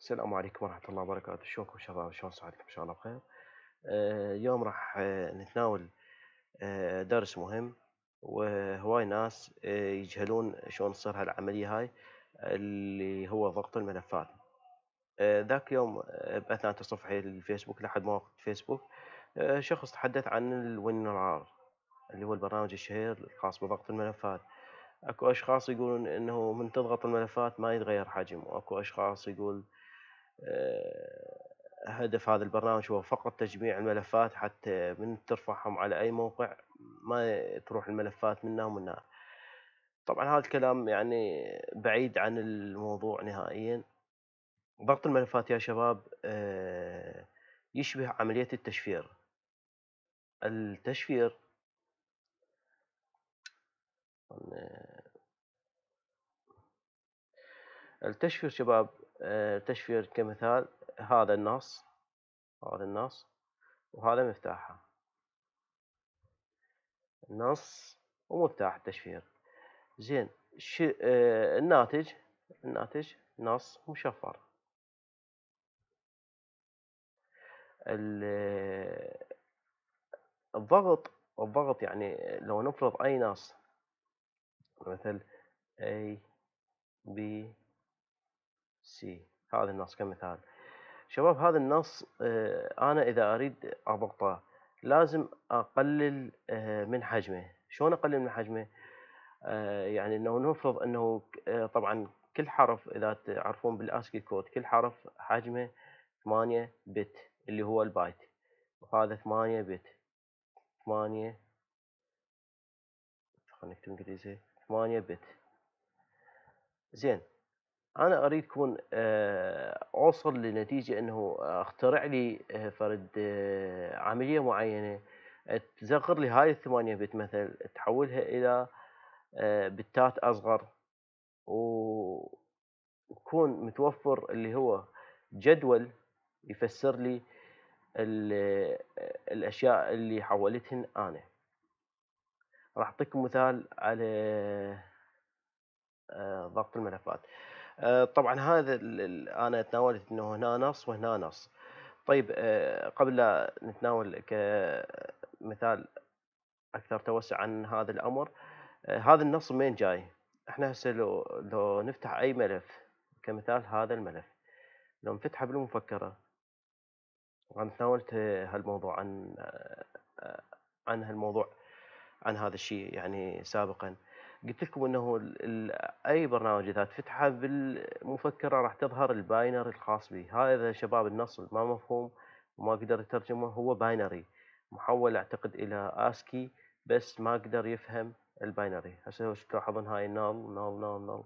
السلام عليكم ورحمة الله وبركاته شوكم شباب شلون صحتكم إن شاء الله بخير آه، اليوم راح آه، نتناول آه، درس مهم وهواي ناس يجهلون شلون تصير هالعملية هاي اللي هو ضغط الملفات ذاك يوم بأثناء تصفحي الفيسبوك لحد مواقع الفيسبوك شخص تحدث عن العار اللي هو البرنامج الشهير الخاص بضغط الملفات اكو اشخاص يقولون انه من تضغط الملفات ما يتغير حجم واكو اشخاص يقول آه، هدف هذا البرنامج هو فقط تجميع الملفات حتى من ترفعهم على أي موقع ما تروح الملفات منها ومنها طبعا هذا الكلام يعني بعيد عن الموضوع نهائيا ضغط الملفات يا شباب آه، يشبه عملية التشفير التشفير التشفير شباب آه، تشفير كمثال هذا النص هذا النص وهذا مفتاحه نص ومفتاح التشفير زين ش... آه الناتج الناتج نص مشفر الضغط الضغط يعني لو نفرض أي نص مثل A B سي هذا النص كمثال شباب هذا النص آه، انا اذا اريد اضبطه لازم اقلل آه، من حجمه شلون اقلل من حجمه آه، يعني انه نفرض انه طبعا كل حرف اذا تعرفون بالاسكي كود كل حرف حجمه 8 بت اللي هو البايت وهذا 8 بت 8 خلينا نكتب انجليزي 8 بت زين انا اريد اكون اوصل آه، لنتيجه انه اخترع لي آه، فرد آه، عمليه معينه تزغر لي هاي الثمانية بت مثل تحولها الى بتات اصغر ويكون متوفر اللي هو جدول يفسر لي الاشياء اللي حولتهن انا راح اعطيكم مثال على ضغط الملفات آه، طبعا هذا انا تناولت انه هنا نص وهنا نص طيب آه، قبل لا نتناول كمثال اكثر توسع عن هذا الامر آه، هذا النص من جاي احنا هسه لو لو نفتح اي ملف كمثال هذا الملف لو نفتحه بالمفكره وانا تناولت هالموضوع عن عن هالموضوع عن هذا الشيء يعني سابقا قلت لكم انه اي برنامج اذا تفتحه بالمفكره راح تظهر الباينري الخاص به هذا شباب النص ما مفهوم وما اقدر اترجمه هو باينري محول اعتقد الى اسكي بس ما اقدر يفهم الباينري هسه تلاحظون هاي نال نال نال نال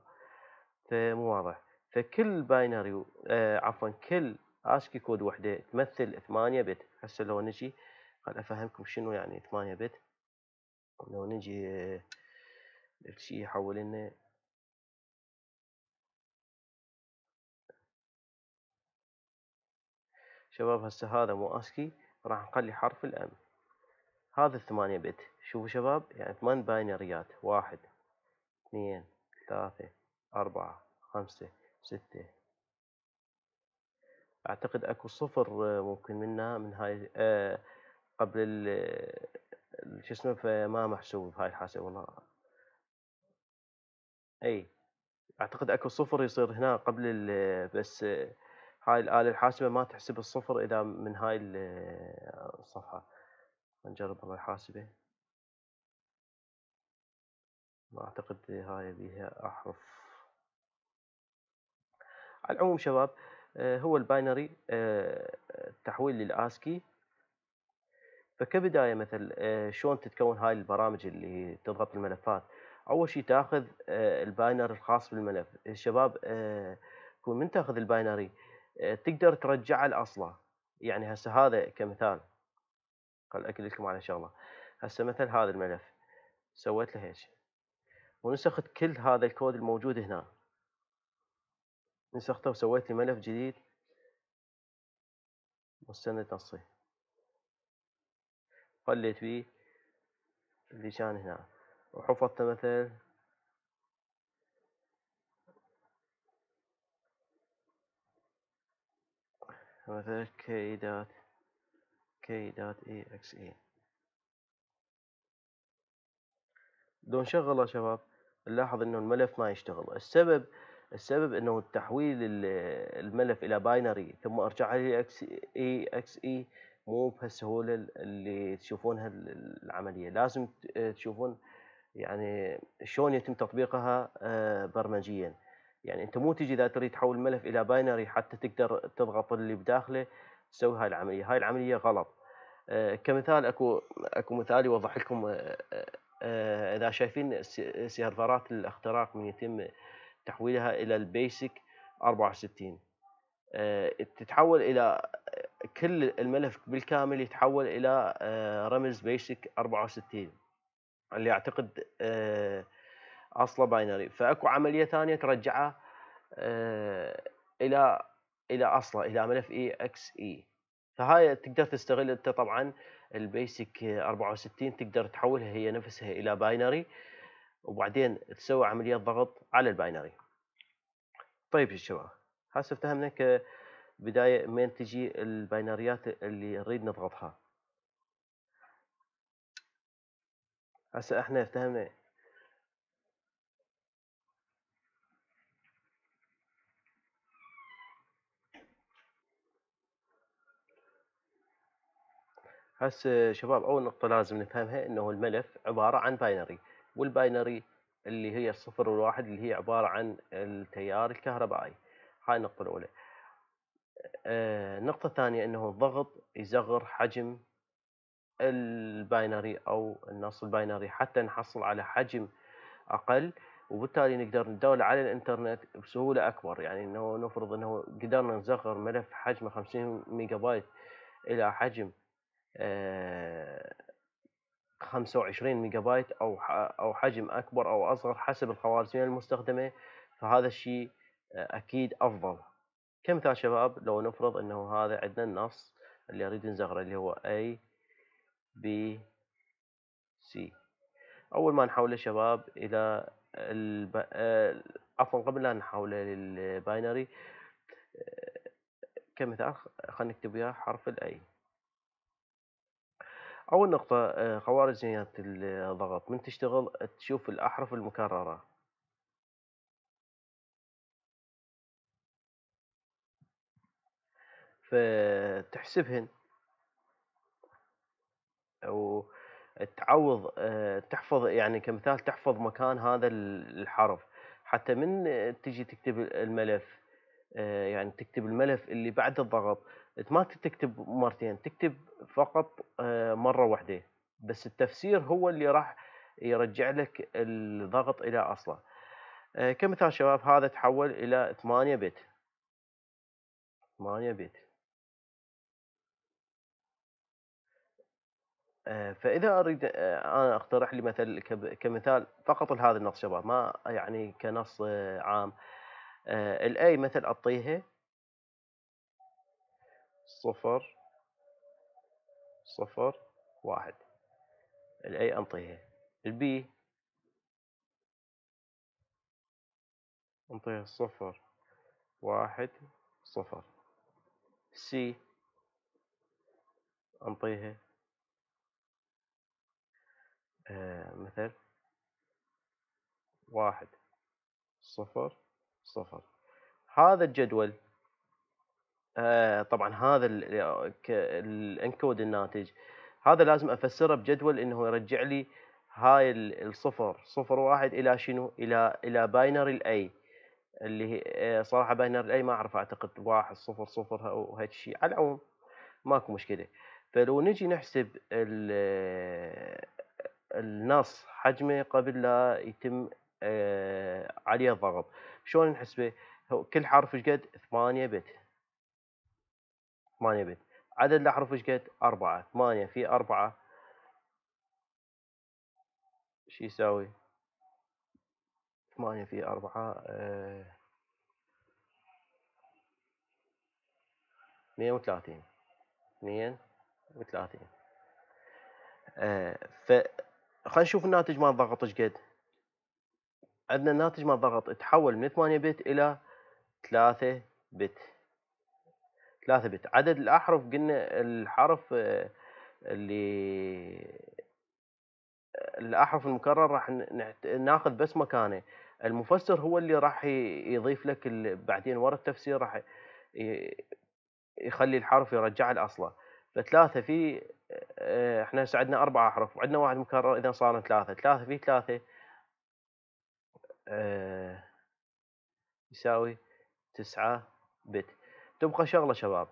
فمو واضح فكل باينري آه عفوا كل اسكي كود وحده تمثل 8 بت هسه لو نجي خل افهمكم شنو يعني 8 بت لو نجي آه الشيء حوالينا شباب هسه هذا مو اسكي راح نخلي حرف الام هذا الثمانية بت شوفوا شباب يعني ثمان باينريات واحد اثنين ثلاثة أربعة خمسة ستة أعتقد أكو صفر آه، ممكن منها من هاي آه قبل آه، شو اسمه فما محسوب هاي الحاسبة والله اي اعتقد اكو صفر يصير هنا قبل ال بس هاي الاله الحاسبه ما تحسب الصفر اذا من هاي الصفحه نجرب الله الحاسبه ما اعتقد هاي بيها احرف على العموم شباب هو الباينري تحويل للاسكي فكبدايه مثل شلون تتكون هاي البرامج اللي تضغط الملفات اول شيء تاخذ آه، الباينر الخاص بالملف الشباب آه، كون من تاخذ الباينري آه، تقدر ترجعه لاصله يعني هسه هذا كمثال خل اكد لكم على شغله هسه مثل هذا الملف سويت له هيك ونسخت كل هذا الكود الموجود هنا نسخته وسويت لي ملف جديد مستند نصي خليت بيه اللي كان هناك وحفظت مثلا مثلا k dot k dot exe دون شغله شباب نلاحظ انه الملف ما يشتغل السبب السبب انه تحويل الملف الى باينري ثم ارجعها اكس اي اكس اي e، مو بهالسهوله اللي تشوفونها العمليه لازم تشوفون يعني شلون يتم تطبيقها آه، برمجيا يعني انت مو تجي اذا تريد تحول الملف الى باينري حتى تقدر تضغط اللي بداخله تسوي هاي العمليه هاي العمليه غلط آه، كمثال اكو اكو مثال يوضح لكم آه، اذا شايفين سيرفرات الاختراق من يتم تحويلها الى البيسك 64 تتحول الى كل الملف بالكامل يتحول الى رمز بيسك 64 اللي اعتقد آه، اصله باينري فاكو عمليه ثانيه ترجعه آه، الى الى اصله الى ملف اي اكس اي فهاي تقدر تستغل انت طبعا البيسك 64 تقدر تحولها هي نفسها الى باينري وبعدين تسوي عمليه ضغط على الباينري طيب يا شباب هسه افتهمنا كبدايه من تجي الباينريات اللي نريد نضغطها هسه احنا افتهمنا هسه شباب اول نقطة لازم نفهمها انه الملف عبارة عن باينري والباينري اللي هي الصفر والواحد اللي هي عبارة عن التيار الكهربائي هاي النقطة الأولى النقطة آه، الثانية انه الضغط يصغر حجم الباينري او النص الباينري حتى نحصل على حجم اقل وبالتالي نقدر ندور على الانترنت بسهوله اكبر يعني انه نفرض انه قدرنا نصغر ملف حجمه 50 ميجا بايت الى حجم 25 آه، ميجا بايت او او حجم اكبر او اصغر حسب الخوارزميه المستخدمه فهذا الشيء آه، اكيد افضل كمثال شباب لو نفرض انه هذا عندنا النص اللي اريد نصغره اللي هو اي بي سي اول ما نحوله شباب الى الب... آه، عفوا قبل لا نحول للباينري آه، كمثال خلينا نكتب وياه حرف الاي اول نقطة آه، خوارزميات الضغط من تشتغل تشوف الاحرف المكررة فتحسبهن وتعوض آه، تحفظ يعني كمثال تحفظ مكان هذا الحرف حتى من تجي تكتب الملف آه، يعني تكتب الملف اللي بعد الضغط ما تكتب مرتين تكتب فقط آه، مرة واحدة بس التفسير هو اللي راح يرجع لك الضغط إلى أصله كمثال شباب هذا تحول إلى 8 بت 8 بت آه، فاذا اريد آه، انا اقترح لي مثل كمثال فقط لهذا النص شباب ما يعني كنص آه، عام الاي مثل اعطيها صفر صفر واحد الاي انطيها البي انطيها صفر واحد صفر سي انطيها آه، مثل واحد صفر صفر هذا الجدول آه، طبعا هذا آه، الانكود الناتج هذا لازم افسره بجدول انه يرجع لي هاي الصفر صفر واحد الى شنو الى الى باينري الاي اللي هي صراحه باينر الاي ما اعرف اعتقد واحد صفر صفر او هالشيء على العموم ماكو مشكله فلو نجي نحسب ال النص حجمه قبل لا يتم آه، عليه الضغط شلون نحسبه كل حرف ايش قد 8 بت 8 بت عدد الاحرف ايش قد 4 8 في 4 ايش يساوي 8 في 4 130 230 آه ف خلينا نشوف الناتج مال الضغط ايش قد عندنا الناتج مال الضغط تحول من 8 بت الى 3 بت 3 بت عدد الاحرف قلنا الحرف اللي الاحرف المكرر راح ناخذ بس مكانه المفسر هو اللي راح يضيف لك بعدين ورا التفسير راح يخلي الحرف يرجع لاصله فثلاثه في آه، احنا هسه عندنا اربع احرف وعندنا واحد مكرر اذا صار ثلاثه ثلاثه في ثلاثه آه، يساوي تسعة بت تبقى شغلة شباب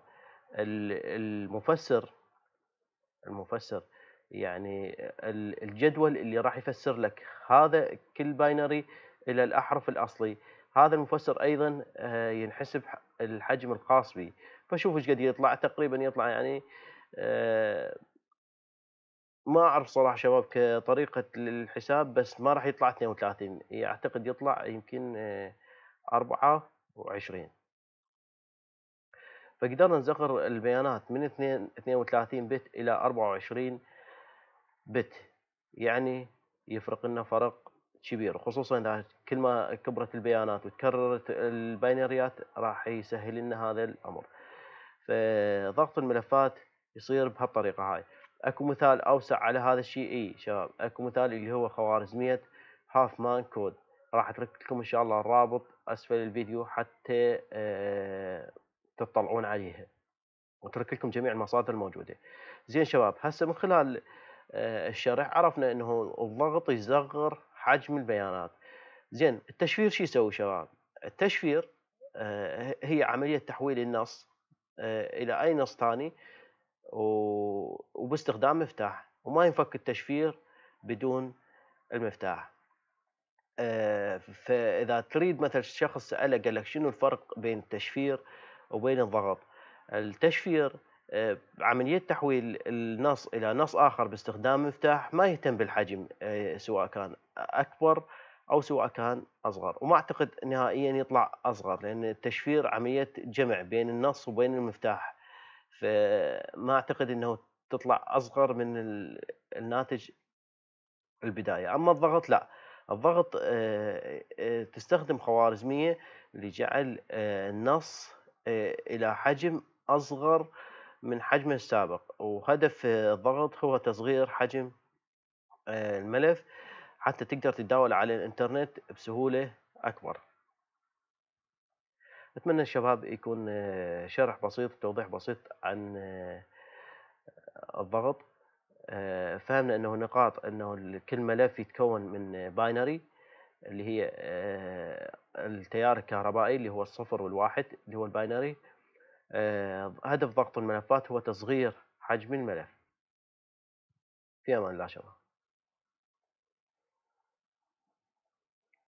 المفسر المفسر يعني الجدول اللي راح يفسر لك هذا كل باينري الى الاحرف الاصلي هذا المفسر ايضا آه، ينحسب الحجم الخاص به فشوف ايش قد يطلع تقريبا يطلع يعني ما اعرف صراحه شباب كطريقه الحساب بس ما راح يطلع 32 اعتقد يطلع يمكن 24 آه، فقدرنا نزخر البيانات من 32 بت الى 24 بت يعني يفرق لنا فرق كبير خصوصا اذا كل ما كبرت البيانات وتكررت الباينريات راح يسهل لنا هذا الامر فضغط الملفات يصير بهالطريقه هاي اكو مثال اوسع على هذا الشيء اي شباب اكو مثال اللي هو خوارزميه هافمان كود راح اترك لكم ان شاء الله الرابط اسفل الفيديو حتى آه، تطلعون عليها واترك لكم جميع المصادر الموجوده زين شباب هسه من خلال آه، الشرح عرفنا انه الضغط يصغر حجم البيانات زين التشفير شو يسوي شباب التشفير آه، هي عمليه تحويل النص الى اي نص ثاني وباستخدام مفتاح وما ينفك التشفير بدون المفتاح آه، فاذا تريد مثلا شخص سالك قال لك شنو الفرق بين التشفير وبين الضغط التشفير آه، عملية تحويل النص إلى نص آخر باستخدام مفتاح ما يهتم بالحجم آه، سواء كان أكبر أو سواء كان أصغر وما أعتقد نهائيا يطلع أصغر لأن التشفير عملية جمع بين النص وبين المفتاح فما اعتقد انه تطلع اصغر من الناتج البدايه اما الضغط لا الضغط آه، آه، تستخدم خوارزميه لجعل آه، النص الى حجم اصغر من حجمه السابق وهدف الضغط هو تصغير حجم الملف حتى تقدر تتداول على الانترنت بسهوله اكبر اتمنى الشباب يكون آه، شرح بسيط توضيح بسيط عن آه، الضغط آه، فهمنا انه نقاط انه كل ملف يتكون من باينري اللي هي التيار الكهربائي اللي هو الصفر والواحد اللي هو الباينري هدف ضغط الملفات هو تصغير حجم الملف في امان الله شباب